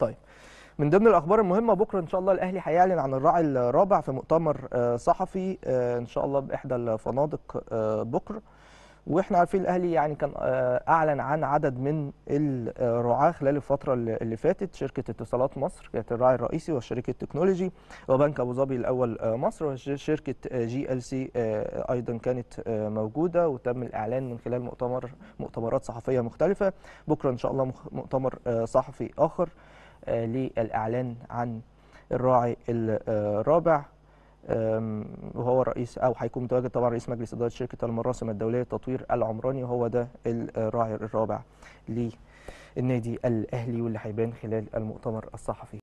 طيب من ضمن الاخبار المهمه بكره ان شاء الله الاهلي هيعلن عن الراعي الرابع في مؤتمر آه، صحفي آه، ان شاء الله باحدى الفنادق آه، بكره واحنا عارفين الاهلي يعني كان اعلن عن عدد من الرعاه خلال الفتره اللي فاتت شركه اتصالات مصر كانت الراعي الرئيسي وشركه تكنولوجي وبنك ابو ظبي الاول مصر وشركه جي ال سي ايضا كانت موجوده وتم الاعلان من خلال مؤتمر مؤتمرات صحفيه مختلفه بكره ان شاء الله مؤتمر صحفي اخر آه، للإعلان عن الراعي آه، الرابع وهو رئيس او هيكون متواجد طبعا رئيس مجلس اداره شركه المراسم الدوليه للتطوير العمراني وهو ده الراعي الرابع للنادي الاهلي واللي هيبان خلال المؤتمر الصحفي